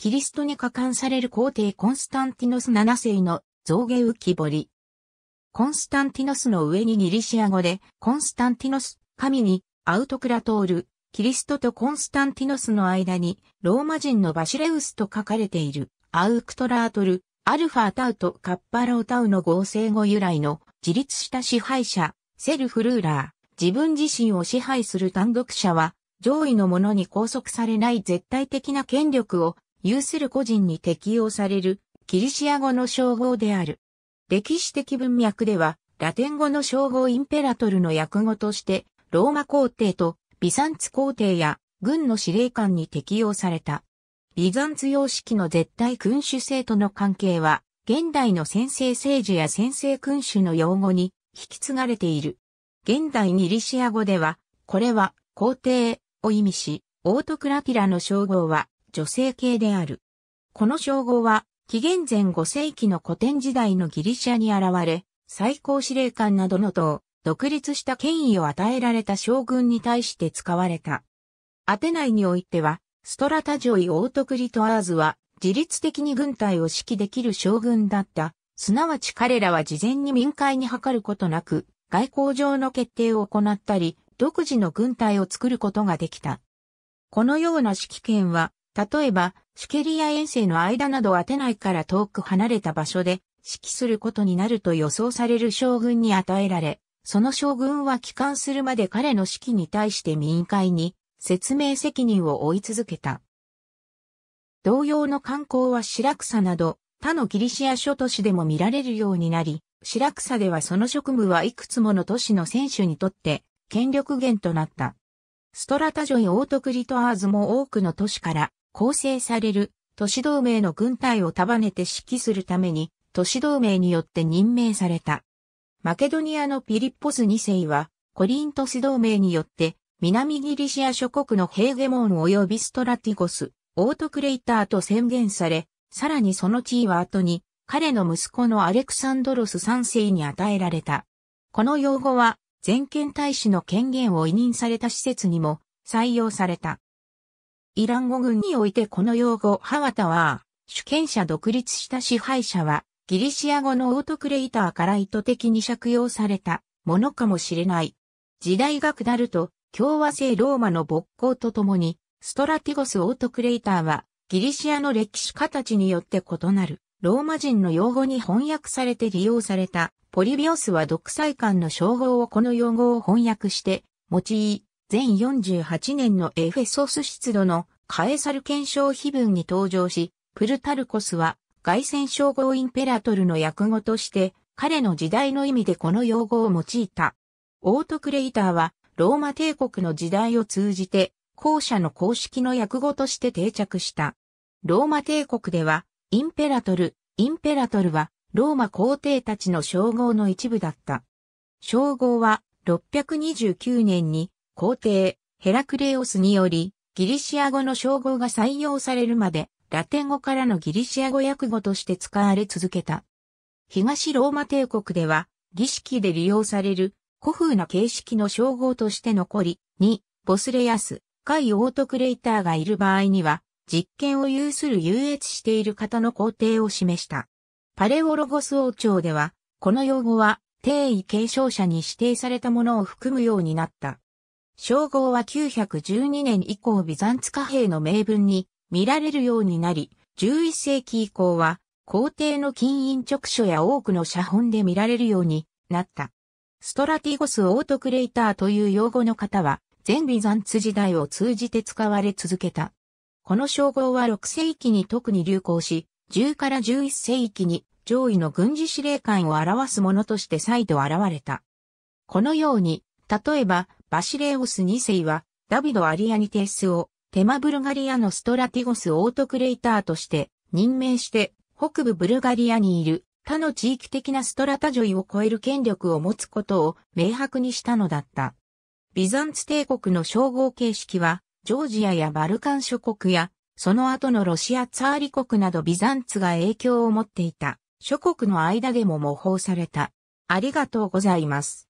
キリストに加冠される皇帝コンスタンティノス7世の造形浮き彫り。コンスタンティノスの上にギリシア語で、コンスタンティノス、神に、アウトクラトール、キリストとコンスタンティノスの間に、ローマ人のバシレウスと書かれている、アウクトラートル、アルファタウとカッパロータウの合成語由来の、自立した支配者、セルフルーラー、自分自身を支配する単独者は、上位の者に拘束されない絶対的な権力を有する個人に適用されるキリシア語の称号である。歴史的文脈では、ラテン語の称号インペラトルの訳語として、ローマ皇帝とビサンツ皇帝や軍の司令官に適用された。ビザンツ様式の絶対君主制との関係は、現代の先制政治や先制君主の用語に引き継がれている。現代ギリシア語では、これは皇帝を意味し、オートクラティラの称号は女性系である。この称号は、紀元前5世紀の古典時代のギリシャに現れ、最高司令官などの党、独立した権威を与えられた将軍に対して使われた。アテナイにおいては、ストラタジョイ・オートクリトアーズは、自律的に軍隊を指揮できる将軍だった。すなわち彼らは事前に民会に諮ることなく、外交上の決定を行ったり、独自の軍隊を作ることができた。このような指揮権は、例えば、シュケリア遠征の間などアテナイから遠く離れた場所で指揮することになると予想される将軍に与えられ、その将軍は帰還するまで彼の指揮に対して民会に説明責任を負い続けた。同様の観光は白草など他のギリシア諸都市でも見られるようになり、白草ではその職務はいくつもの都市の選手にとって権力源となった。ストラタジョイ・オートクリトアーズも多くの都市から構成される都市同盟の軍隊を束ねて指揮するために都市同盟によって任命された。マケドニアのピリッポス2世はコリントス同盟によって南ギリシア諸国のヘーゲモン及びストラティゴス、オートクレイターと宣言され、さらにその地位は後に彼の息子のアレクサンドロス3世に与えられた。この用語は全権大使の権限を委任された施設にも採用された。イラン語軍においてこの用語ハワタは、主権者独立した支配者は、ギリシア語のオートクレイターから意図的に借用されたものかもしれない。時代が下ると、共和制ローマの勃興とともに、ストラティゴスオートクレイターは、ギリシアの歴史家たちによって異なる、ローマ人の用語に翻訳されて利用された、ポリビオスは独裁官の称号をこの用語を翻訳して、用い、全48年のエフェソス出土のカエサル検証碑文に登場し、プルタルコスは外戦称号インペラトルの訳語として、彼の時代の意味でこの用語を用いた。オートクレイターは、ローマ帝国の時代を通じて、後者の公式の訳語として定着した。ローマ帝国では、インペラトル、インペラトルは、ローマ皇帝たちの称号の一部だった。称号は、629年に皇帝、ヘラクレオスにより、ギリシア語の称号が採用されるまで、ラテン語からのギリシア語訳語として使われ続けた。東ローマ帝国では、儀式で利用される古風な形式の称号として残り、2、ボスレアス、海オートクレイターがいる場合には、実権を有する優越している方の皇帝を示した。パレオロゴス王朝では、この用語は、定位継承者に指定されたものを含むようになった。称号は912年以降ビザンツ貨幣の名分に見られるようになり、11世紀以降は皇帝の金印直書や多くの写本で見られるようになった。ストラティゴス・オートクレーターという用語の方は、全ビザンツ時代を通じて使われ続けた。この称号は6世紀に特に流行し、10から11世紀に上位の軍事司令官を表すものとして再度現れた。このように、例えば、バシレオス2世は、ダビド・アリアニテスを、テマブルガリアのストラティゴス・オートクレイターとして、任命して、北部ブルガリアにいる、他の地域的なストラタジョイを超える権力を持つことを明白にしたのだった。ビザンツ帝国の称号形式は、ジョージアやバルカン諸国や、その後のロシアツァーリ国などビザンツが影響を持っていた、諸国の間でも模倣された。ありがとうございます。